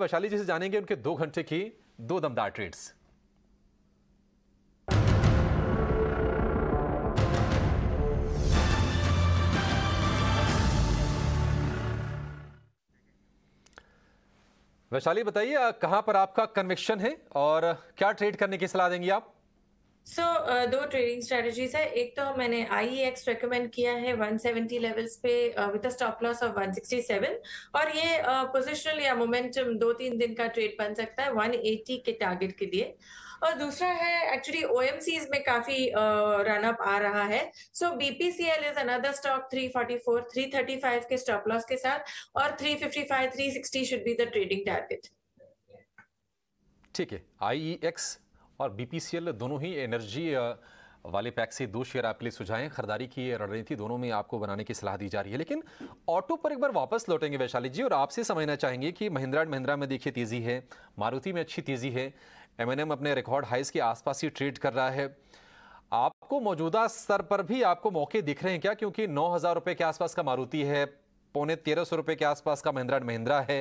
वैशाली जी से जानेंगे उनके दो घंटे की दो दमदार ट्रेड्स वैशाली बताइए कहां पर आपका कन्विक्शन है और क्या ट्रेड करने की सलाह देंगी आप सो so, uh, दो ट्रेडिंग स्ट्रेटजीज है एक तो मैंने आई एक्स रिकमेंड किया है 170 लेवल्स पे with a stop loss of 167 और ये पोजिशनल uh, या मोमेंटम दो तीन दिन का ट्रेड बन सकता है 180 के टारगेट के लिए और दूसरा है एक्चुअली ओ में काफी रन uh, अप आ रहा है so BPCL is another stock 344 335 के स्टॉप लॉस के साथ और 355 360 should be the trading target ठीक है आई एक्स e और बीपीसीएल दोनों ही एनर्जी वाले पैक से दो शेयर आपके लिए सुझाएं खरीदारी की रणनीति दोनों में आपको बनाने की सलाह दी जा रही है लेकिन ऑटो पर एक बार वापस लौटेंगे वैशाली जी और आपसे समझना चाहेंगे कि महिंद्रा एंड महिंद्रा में देखिए तेज़ी है मारुति में अच्छी तेज़ी है एम अपने रिकॉर्ड हाइस के आसपास ही ट्रेड कर रहा है आपको मौजूदा स्तर पर भी आपको मौके दिख रहे हैं क्या क्योंकि नौ हज़ार रुपये के आसपास का मारुति है पौने तेरह सौ रुपए के आसपास का महिंद्रा एंड महिंद्रा है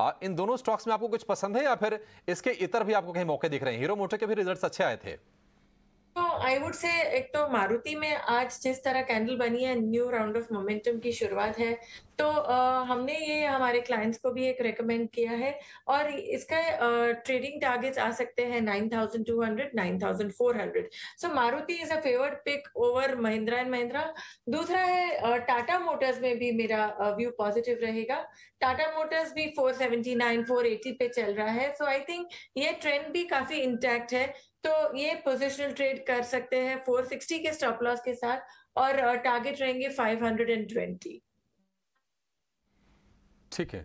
आ, इन दोनों स्टॉक्स में आपको कुछ पसंद है या फिर इसके इतर भी आपको कहीं मौके दिख रहे हैं हीरो मोटर के भी रिजल्ट अच्छे आए थे तो आई वुड से एक तो मारुति में आज जिस तरह कैंडल बनी है न्यू राउंड ऑफ मोमेंटम की शुरुआत है तो uh, हमने ये हमारे क्लाइंट्स को भी एक रेकमेंड किया है और इसका ट्रेडिंग टारगेट्स आ सकते हैं 9,200, 9,400. So Maruti is a favoured pick over Mahindra and Mahindra दूसरा है टाटा मोटर्स में भी मेरा व्यू पॉजिटिव रहेगा टाटा मोटर्स भी 479, 480 पे चल रहा है सो आई थिंक ये ट्रेंड भी काफी इंटैक्ट है तो ये पोजिशनल ट्रेड कर सकते हैं 460 के स्टॉप लॉस के साथ और टारगेट रहेंगे 520 ठीक है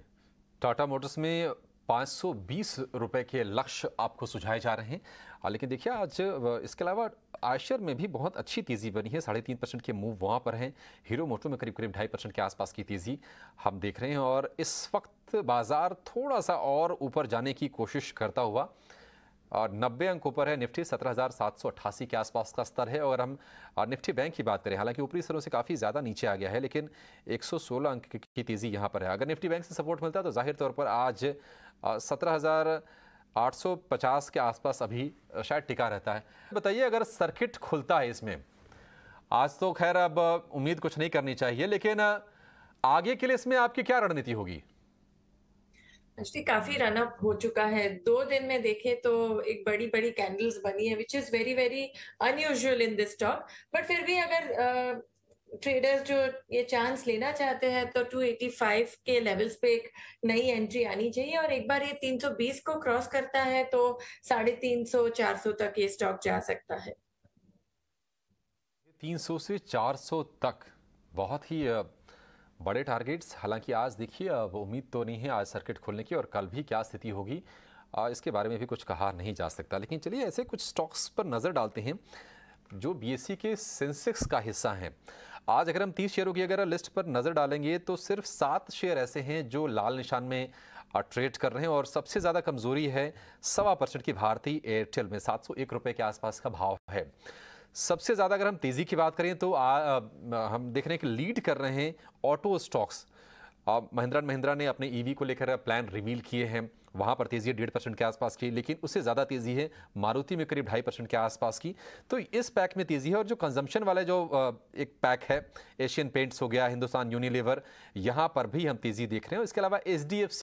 टाटा मोटर्स में 520 रुपए के लक्ष्य आपको सुझाए जा रहे हैं हाँ, लेकिन देखिए आज इसके अलावा आयशर में भी बहुत अच्छी तेज़ी बनी है साढ़े तीन परसेंट के मूव वहाँ पर हैं हीरो मोटर में करीब करीब ढाई परसेंट के आसपास की तेज़ी हम देख रहे हैं और इस वक्त बाज़ार थोड़ा सा और ऊपर जाने की कोशिश करता हुआ और 90 अंकों पर है निफ्टी सत्रह के आसपास का स्तर है और हम निफ्टी बैंक की बात करें हालांकि ऊपरी स्तरों से काफ़ी ज़्यादा नीचे आ गया है लेकिन 116 अंक की तेज़ी यहाँ पर है अगर निफ्टी बैंक से सपोर्ट मिलता है तो जाहिर तौर पर आज सत्रह के आसपास अभी शायद टिका रहता है बताइए अगर सर्किट खुलता है इसमें आज तो खैर अब उम्मीद कुछ नहीं करनी चाहिए लेकिन आगे के लिए इसमें आपकी क्या रणनीति होगी एक्चुअली काफी रन अप हो चुका है दो दिन में देखें तो एक बड़ी बड़ी कैंडल्स बनी है which is very very unusual in this stock but फिर भी अगर ट्रेडर्स uh, जो ये चांस लेना चाहते हैं तो 285 के लेवल्स पे एक नई एंट्री आनी चाहिए और एक बार ये 320 को क्रॉस करता है तो साढ़े तीन सौ चार सौ तक ये स्टॉक जा सकता है 300 से 400 तक बहुत ही uh... बड़े टारगेट्स हालांकि आज देखिए अब उम्मीद तो नहीं है आज सर्किट खोलने की और कल भी क्या स्थिति होगी इसके बारे में भी कुछ कहा नहीं जा सकता लेकिन चलिए ऐसे कुछ स्टॉक्स पर नज़र डालते हैं जो बी e के सेंसेक्स का हिस्सा हैं आज अगर हम तीस शेयरों की अगर लिस्ट पर नज़र डालेंगे तो सिर्फ सात शेयर ऐसे हैं जो लाल निशान में ट्रेड कर रहे हैं और सबसे ज़्यादा कमज़ोरी है सवा परसेंट की भारतीय एयरटेल में सात सौ एक रुपये के आसपास का भाव है सबसे ज़्यादा अगर हम तेज़ी की बात करें तो आ, आ, हम देख रहे हैं कि लीड कर रहे हैं ऑटो स्टॉक्स महिंद्रा महिंद्रा ने अपने ईवी e को लेकर प्लान रिवील किए हैं वहाँ पर तेज़ी है डेढ़ परसेंट के आसपास की लेकिन उससे ज़्यादा तेज़ी है मारुति में करीब ढाई परसेंट के आसपास की तो इस पैक में तेज़ी है और जो कंजम्पशन वाला जो एक पैक है एशियन पेंट्स हो गया हिंदुस्तान यूनिलीवर यहाँ पर भी हम तेज़ी देख रहे हैं इसके अलावा एच